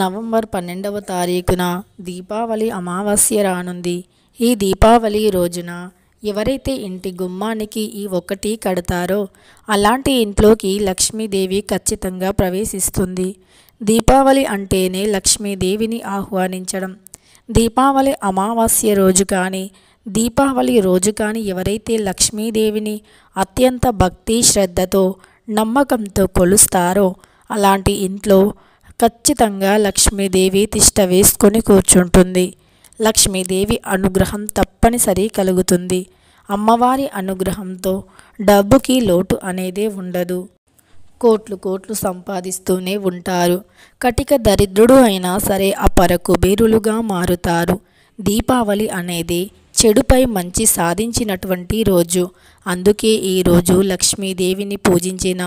November పన్నెండవ తారీఖున దీపావళి అమావాస్య రానుంది ఈ దీపావళి రోజున ఎవరైతే ఇంటి గుమ్మానికి ఈ ఒకటి కడతారో అలాంటి ఇంట్లోకి లక్ష్మీదేవి ఖచ్చితంగా ప్రవేశిస్తుంది దీపావళి అంటేనే లక్ష్మీదేవిని ఆహ్వానించడం దీపావళి అమావాస్య రోజు కానీ దీపావళి రోజు కానీ ఎవరైతే లక్ష్మీదేవిని అత్యంత భక్తి శ్రద్ధతో నమ్మకంతో కొలుస్తారో అలాంటి ఇంట్లో ఖచ్చితంగా లక్ష్మీదేవి తిష్ట వేసుకొని కూర్చుంటుంది లక్ష్మీదేవి అనుగ్రహం తప్పనిసరి కలుగుతుంది అమ్మవారి అనుగ్రహంతో డబ్బుకి లోటు అనేదే ఉండదు కోట్లు కోట్లు సంపాదిస్తూనే ఉంటారు కటిక దరిద్రుడు అయినా సరే అపరకు బీరులుగా మారుతారు దీపావళి అనేది చెడుపై మంచి సాధించినటువంటి రోజు అందుకే ఈరోజు లక్ష్మీదేవిని పూజించిన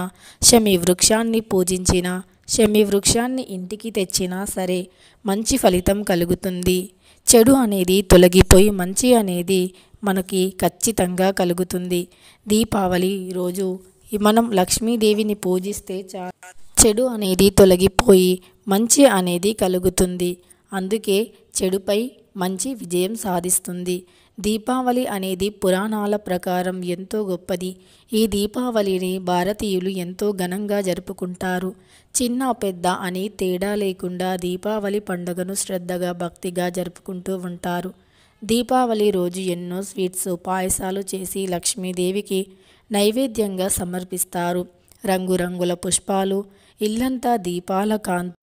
శమి వృక్షాన్ని పూజించిన షమి వృక్షాన్ని ఇంటికి తెచ్చినా సరే మంచి ఫలితం కలుగుతుంది చెడు అనేది తొలగిపోయి మంచి అనేది మనకి ఖచ్చితంగా కలుగుతుంది దీపావళి రోజు మనం లక్ష్మీదేవిని పూజిస్తే చా చెడు అనేది తొలగిపోయి మంచి అనేది కలుగుతుంది అందుకే చెడుపై మంచి విజయం సాధిస్తుంది దీపావళి అనేది పురాణాల ప్రకారం ఎంతో గొప్పది ఈ దీపావళిని భారతీయులు ఎంతో ఘనంగా జరుపుకుంటారు చిన్న పెద్ద అని తేడా లేకుండా దీపావళి పండుగను శ్రద్ధగా భక్తిగా జరుపుకుంటూ ఉంటారు దీపావళి రోజు ఎన్నో స్వీట్స్ పాయసాలు చేసి లక్ష్మీదేవికి నైవేద్యంగా సమర్పిస్తారు రంగురంగుల పుష్పాలు ఇల్లంతా దీపాల కాంతి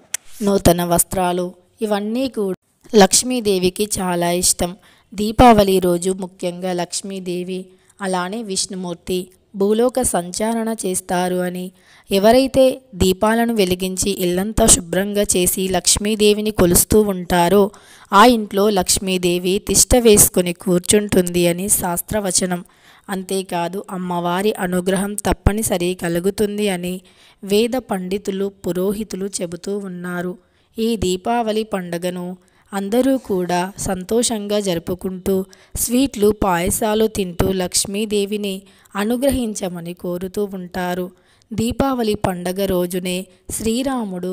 నూతన వస్త్రాలు ఇవన్నీ కూడా లక్ష్మీదేవికి చాలా ఇష్టం దీపావళి రోజు ముఖ్యంగా లక్ష్మీదేవి అలానే విష్ణుమూర్తి భూలోక సంచారణ చేస్తారు అని ఎవరైతే దీపాలను వెలిగించి ఇల్లంతా శుభ్రంగా చేసి లక్ష్మీదేవిని కొలుస్తూ ఉంటారో ఆ ఇంట్లో లక్ష్మీదేవి తిష్ట వేసుకుని కూర్చుంటుంది అని శాస్త్రవచనం అంతేకాదు అమ్మవారి అనుగ్రహం తప్పనిసరి కలుగుతుంది అని వేద పండితులు పురోహితులు చెబుతూ ఉన్నారు ఈ దీపావళి పండుగను అందరూ కూడా సంతోషంగా జరుపుకుంటూ స్వీట్లు పాయసాలు తింటూ లక్ష్మీదేవిని అనుగ్రహించమని కోరుతూ ఉంటారు దీపావళి పండగ రోజునే శ్రీరాముడు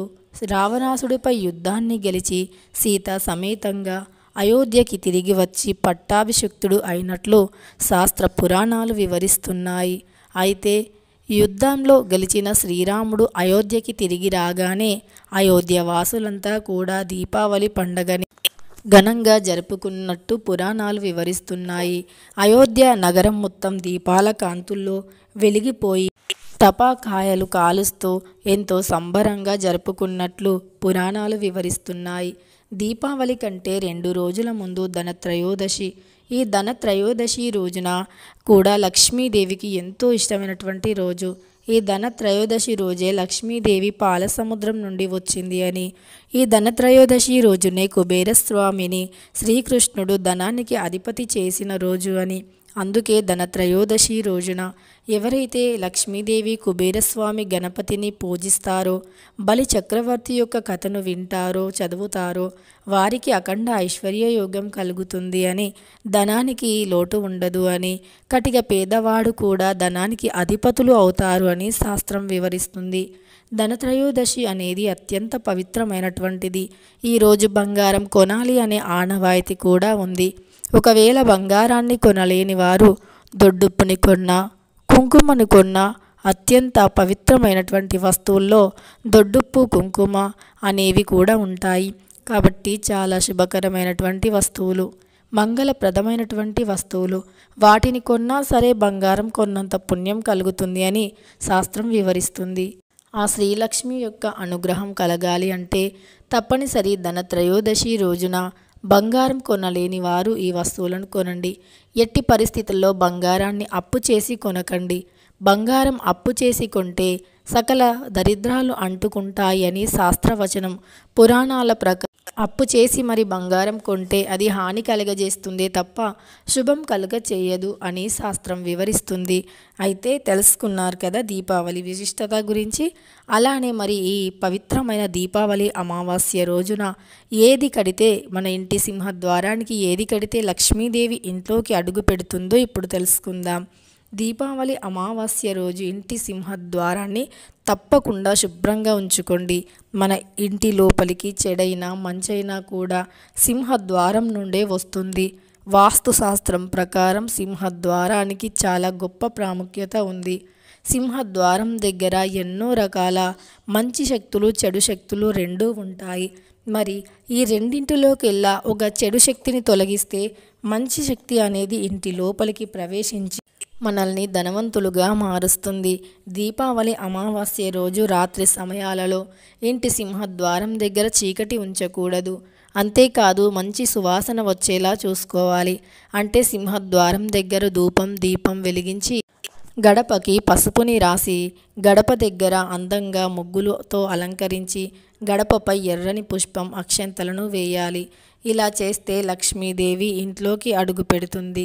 రావణాసుడిపై యుద్ధాన్ని గెలిచి సీత సమేతంగా అయోధ్యకి తిరిగి వచ్చి పట్టాభిషక్తుడు అయినట్లు శాస్త్ర పురాణాలు వివరిస్తున్నాయి అయితే యుద్ధంలో గెలిచిన శ్రీరాముడు అయోధ్యకి తిరిగి రాగానే అయోధ్య వాసులంతా కూడా దీపావళి పండగని ఘనంగా జరుపుకున్నట్టు పురాణాలు వివరిస్తున్నాయి అయోధ్య నగరం మొత్తం దీపాల కాంతుల్లో వెలిగిపోయి తపాకాయలు కాలుస్తూ ఎంతో సంబరంగా జరుపుకున్నట్లు పురాణాలు వివరిస్తున్నాయి దీపావళి కంటే రెండు రోజుల ముందు ధనత్రయోదశి ఈ ధనత్రయోదశి రోజున కూడా లక్ష్మీదేవికి ఎంతో ఇష్టమైనటువంటి రోజు ఈ ధన త్రయోదశి రోజే లక్ష్మీదేవి పాలసముద్రం నుండి వచ్చింది అని ఈ ధనత్రయోదశి రోజునే కుబేరస్వామిని శ్రీకృష్ణుడు ధనానికి అధిపతి చేసిన రోజు అని అందుకే ధనత్రయోదశి రోజున ఎవరైతే లక్ష్మీదేవి కుబేరస్వామి గణపతిని పూజిస్తారో బలి చక్రవర్తి యొక్క కథను వింటారో చదువుతారో వారికి అఖండ ఐశ్వర్య యోగం కలుగుతుంది అని ధనానికి లోటు ఉండదు అని కటిక పేదవాడు కూడా ధనానికి అధిపతులు అవుతారు అని శాస్త్రం వివరిస్తుంది ధనత్రయోదశి అనేది అత్యంత పవిత్రమైనటువంటిది ఈరోజు బంగారం కొనాలి అనే ఆనవాయితీ కూడా ఉంది ఒకవేళ బంగారాన్ని కొనలేని వారు దొడ్డుప్పుని కొన్నా కుంకుమను కొన్నా అత్యంత పవిత్రమైనటువంటి వస్తువుల్లో దొడ్డుప్పు కుంకుమ అనేవి కూడా ఉంటాయి కాబట్టి చాలా శుభకరమైనటువంటి వస్తువులు మంగళప్రదమైనటువంటి వస్తువులు వాటిని కొన్నా సరే బంగారం కొన్నంత పుణ్యం కలుగుతుంది అని శాస్త్రం వివరిస్తుంది ఆ శ్రీలక్ష్మి యొక్క అనుగ్రహం కలగాలి అంటే తప్పనిసరి ధనత్రయోదశి రోజున బంగారం కొనలేని వారు ఈ వస్తువులను కొనండి ఎట్టి పరిస్థితుల్లో బంగారాన్ని అప్పు చేసి కొనకండి బంగారం అప్పు చేసి కొంటే సకల దరిద్రాలు అంటుకుంటాయని శాస్త్రవచనం పురాణాల ప్రకారం అప్పు చేసి మరి బంగారం కొంటే అది హాని కలగజేస్తుంది తప్ప శుభం కలుగ చేయదు అని శాస్త్రం వివరిస్తుంది అయితే తెలుసుకున్నారు కదా దీపావళి విశిష్టత గురించి అలానే మరి ఈ పవిత్రమైన దీపావళి అమావాస్య రోజున ఏది కడితే మన ఇంటి సింహద్వారానికి ఏది కడితే లక్ష్మీదేవి ఇంట్లోకి అడుగు పెడుతుందో ఇప్పుడు తెలుసుకుందాం దీపావళి అమావాస్య రోజు ఇంటి సింహద్వారాన్ని తప్పకుండా శుభ్రంగా ఉంచుకోండి మన ఇంటి లోపలికి చెడైనా మంచైనా కూడా సింహద్వారం నుండే వస్తుంది వాస్తుశాస్త్రం ప్రకారం సింహద్వారానికి చాలా గొప్ప ప్రాముఖ్యత ఉంది సింహద్వారం దగ్గర ఎన్నో రకాల మంచి శక్తులు చెడు శక్తులు రెండూ ఉంటాయి మరి ఈ రెండింటిలోకెల్లా ఒక చెడు శక్తిని తొలగిస్తే మంచి శక్తి అనేది ఇంటి లోపలికి ప్రవేశించి మనల్ని ధనవంతులుగా మారుస్తుంది దీపావళి అమావాస్య రోజు రాత్రి సమయాలలో ఇంటి సింహద్వారం దగ్గర చీకటి ఉంచకూడదు అంతేకాదు మంచి సువాసన వచ్చేలా చూసుకోవాలి అంటే సింహద్వారం దగ్గర ధూపం దీపం వెలిగించి గడపకి పసుపుని రాసి గడప దగ్గర అందంగా ముగ్గులతో అలంకరించి గడపపై ఎర్రని పుష్పం అక్షంతలను వేయాలి ఇలా చేస్తే లక్ష్మీదేవి ఇంట్లోకి అడుగు పెడుతుంది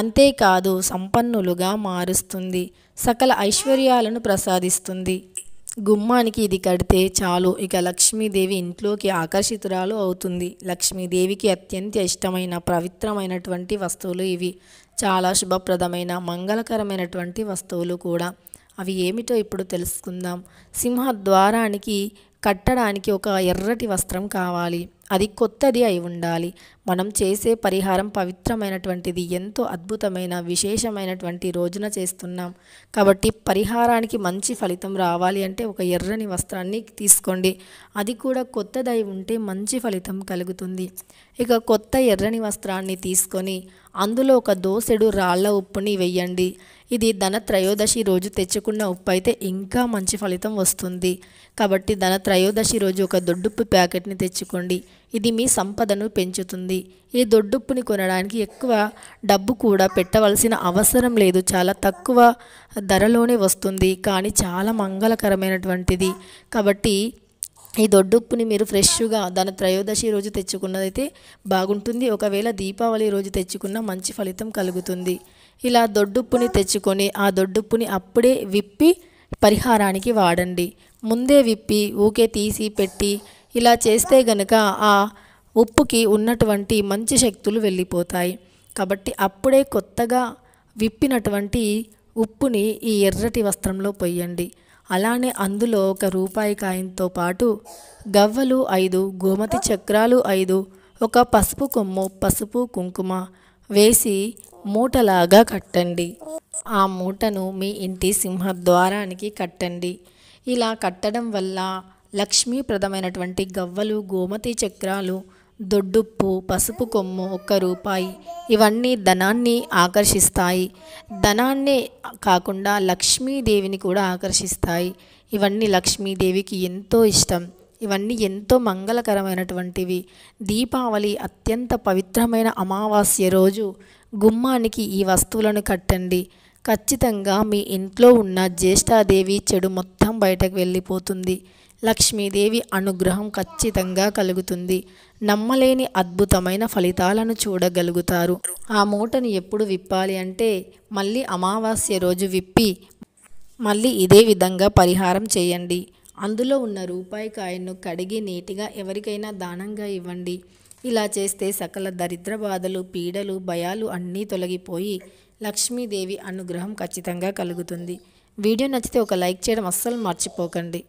అంతేకాదు సంపన్నులుగా మారుస్తుంది సకల ఐశ్వర్యాలను ప్రసాదిస్తుంది గుమ్మానికి ఇది కడితే చాలు ఇక లక్ష్మీదేవి ఇంట్లోకి ఆకర్షితురాలు అవుతుంది లక్ష్మీదేవికి అత్యంత ఇష్టమైన పవిత్రమైనటువంటి వస్తువులు ఇవి చాలా శుభప్రదమైన మంగళకరమైనటువంటి వస్తువులు కూడా అవి ఏమిటో ఇప్పుడు తెలుసుకుందాం సింహద్వారానికి కట్టడానికి ఒక ఎర్రటి వస్త్రం కావాలి అది కొత్తది అయి ఉండాలి మనం చేసే పరిహారం పవిత్రమైనటువంటిది ఎంతో అద్భుతమైన విశేషమైనటువంటి రోజున చేస్తున్నాం కాబట్టి పరిహారానికి మంచి ఫలితం రావాలి అంటే ఒక ఎర్రని వస్త్రాన్ని తీసుకోండి అది కూడా కొత్తదై ఉంటే మంచి ఫలితం కలుగుతుంది ఇక కొత్త ఎర్రని వస్త్రాన్ని తీసుకొని అందులో ఒక దోసెడు రాళ్ల ఉప్పుని వెయ్యండి ఇది ధన త్రయోదశి రోజు తెచ్చుకున్న ఉప్పు అయితే ఇంకా మంచి ఫలితం వస్తుంది కాబట్టి ధన త్రయోదశి రోజు ఒక దొడ్డుప్పు ప్యాకెట్ని తెచ్చుకోండి ఇది మీ సంపదను పెంచుతుంది ఈ దొడ్డుప్పుని కొనడానికి ఎక్కువ డబ్బు కూడా పెట్టవలసిన అవసరం లేదు చాలా తక్కువ ధరలోనే వస్తుంది కానీ చాలా మంగళకరమైనటువంటిది కాబట్టి ఈ దొడ్డుప్పుని మీరు ఫ్రెష్గా దాని త్రయోదశి రోజు తెచ్చుకున్నదైతే బాగుంటుంది ఒకవేళ దీపావళి రోజు తెచ్చుకున్న మంచి ఫలితం కలుగుతుంది ఇలా దొడ్డుప్పుని తెచ్చుకొని ఆ దొడ్డుప్పుని అప్పుడే విప్పి పరిహారానికి వాడండి ముందే విప్పి ఊకే తీసి పెట్టి ఇలా చేస్తే గనక ఆ ఉప్పుకి ఉన్నటువంటి మంచి శక్తులు వెళ్ళిపోతాయి కాబట్టి అప్పుడే కొత్తగా విప్పినటువంటి ఉప్పుని ఈ ఎర్రటి వస్త్రంలో పొయ్యండి అలానే అందులో ఒక రూపాయి కాయంతో పాటు గవ్వలు ఐదు గోమతి చక్రాలు ఐదు ఒక పసుపు కొమ్ము పసుపు కుంకుమ వేసి మూటలాగా కట్టండి ఆ మూటను మీ ఇంటి సింహద్వారానికి కట్టండి ఇలా కట్టడం వల్ల లక్ష్మీప్రదమైనటువంటి గవ్వలు గోమతి చక్రాలు దొడ్డుప్పు పసుపు కొమ్ము ఒక్క రూపాయి ఇవన్నీ ధనాన్ని ఆకర్షిస్తాయి ధనాన్ని కాకుండా లక్ష్మీదేవిని కూడా ఆకర్షిస్తాయి ఇవన్నీ లక్ష్మీదేవికి ఎంతో ఇష్టం ఇవన్నీ ఎంతో మంగళకరమైనటువంటివి దీపావళి అత్యంత పవిత్రమైన అమావాస్య రోజు గుమ్మానికి ఈ వస్తువులను కట్టండి ఖచ్చితంగా మీ ఇంట్లో ఉన్న జ్యేష్ఠాదేవి చెడు మొత్తం బయటకు వెళ్ళిపోతుంది లక్ష్మీదేవి అనుగ్రహం ఖచ్చితంగా కలుగుతుంది నమ్మలేని అద్భుతమైన ఫలితాలను చూడగలుగుతారు ఆ మూటను ఎప్పుడు విప్పాలి అంటే మళ్ళీ అమావాస్య రోజు విప్పి మళ్ళీ ఇదే విధంగా పరిహారం చేయండి అందులో ఉన్న రూపాయి కాయను కడిగి నీటిగా ఎవరికైనా దానంగా ఇవ్వండి ఇలా చేస్తే సకల దరిద్ర బాధలు పీడలు భయాలు అన్నీ తొలగిపోయి లక్ష్మీదేవి అనుగ్రహం ఖచ్చితంగా కలుగుతుంది వీడియో నచ్చితే ఒక లైక్ చేయడం అస్సలు మర్చిపోకండి